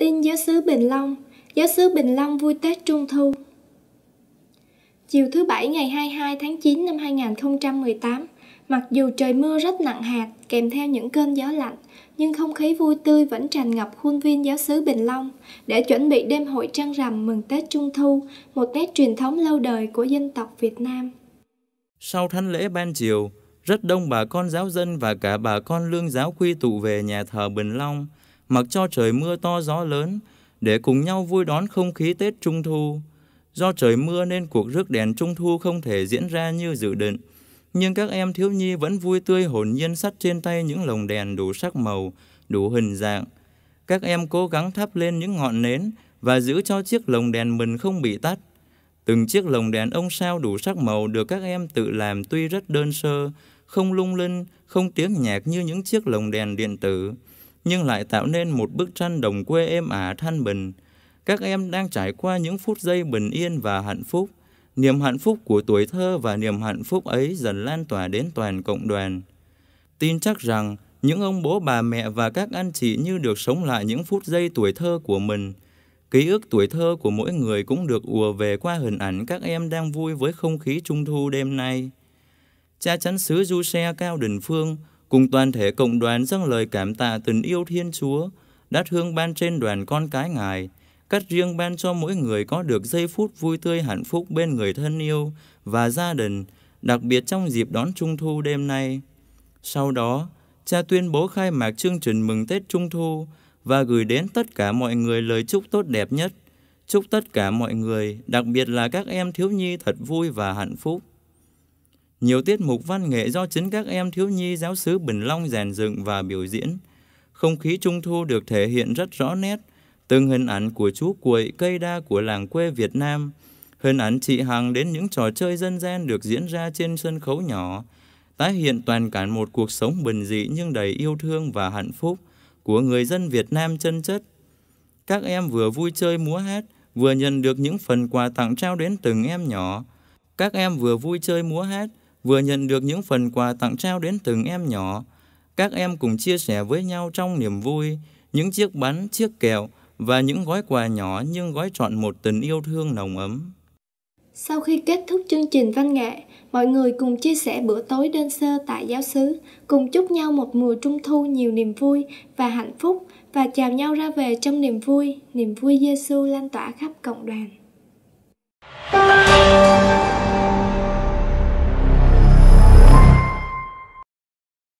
Tin giáo sứ Bình Long, giáo sứ Bình Long vui Tết Trung Thu. Chiều thứ Bảy ngày 22 tháng 9 năm 2018, mặc dù trời mưa rất nặng hạt kèm theo những cơn gió lạnh, nhưng không khí vui tươi vẫn tràn ngập khuôn viên giáo sứ Bình Long để chuẩn bị đêm hội trăng rằm mừng Tết Trung Thu, một nét truyền thống lâu đời của dân tộc Việt Nam. Sau thánh lễ ban chiều, rất đông bà con giáo dân và cả bà con lương giáo quy tụ về nhà thờ Bình Long – mặc cho trời mưa to gió lớn, để cùng nhau vui đón không khí Tết Trung Thu. Do trời mưa nên cuộc rước đèn Trung Thu không thể diễn ra như dự định, nhưng các em thiếu nhi vẫn vui tươi hồn nhiên sắt trên tay những lồng đèn đủ sắc màu, đủ hình dạng. Các em cố gắng thắp lên những ngọn nến và giữ cho chiếc lồng đèn mình không bị tắt. Từng chiếc lồng đèn ông sao đủ sắc màu được các em tự làm tuy rất đơn sơ, không lung linh, không tiếng nhạc như những chiếc lồng đèn điện tử nhưng lại tạo nên một bức tranh đồng quê êm ả thanh bình. Các em đang trải qua những phút giây bình yên và hạnh phúc. Niềm hạnh phúc của tuổi thơ và niềm hạnh phúc ấy dần lan tỏa đến toàn cộng đoàn. Tin chắc rằng, những ông bố bà mẹ và các anh chị như được sống lại những phút giây tuổi thơ của mình. Ký ức tuổi thơ của mỗi người cũng được ùa về qua hình ảnh các em đang vui với không khí trung thu đêm nay. Cha chánh xứ Du Xe Cao Đình Phương, cùng toàn thể cộng đoàn dâng lời cảm tạ tình yêu Thiên Chúa, đã thương ban trên đoàn con cái Ngài, cắt riêng ban cho mỗi người có được giây phút vui tươi hạnh phúc bên người thân yêu và gia đình, đặc biệt trong dịp đón Trung Thu đêm nay. Sau đó, cha tuyên bố khai mạc chương trình mừng Tết Trung Thu và gửi đến tất cả mọi người lời chúc tốt đẹp nhất. Chúc tất cả mọi người, đặc biệt là các em thiếu nhi thật vui và hạnh phúc nhiều tiết mục văn nghệ do chính các em thiếu nhi giáo sứ Bình Long rèn dựng và biểu diễn. Không khí trung thu được thể hiện rất rõ nét, từng hình ảnh của chú cuội cây đa của làng quê Việt Nam, hình ảnh chị Hằng đến những trò chơi dân gian được diễn ra trên sân khấu nhỏ, tái hiện toàn cảnh một cuộc sống bình dị nhưng đầy yêu thương và hạnh phúc của người dân Việt Nam chân chất. Các em vừa vui chơi múa hát, vừa nhận được những phần quà tặng trao đến từng em nhỏ. Các em vừa vui chơi múa hát, vừa nhận được những phần quà tặng trao đến từng em nhỏ. Các em cùng chia sẻ với nhau trong niềm vui, những chiếc bánh, chiếc kẹo và những gói quà nhỏ nhưng gói trọn một tình yêu thương nồng ấm. Sau khi kết thúc chương trình văn nghệ, mọi người cùng chia sẻ bữa tối đơn sơ tại giáo xứ, cùng chúc nhau một mùa trung thu nhiều niềm vui và hạnh phúc và chào nhau ra về trong niềm vui, niềm vui Giêsu lan tỏa khắp cộng đoàn.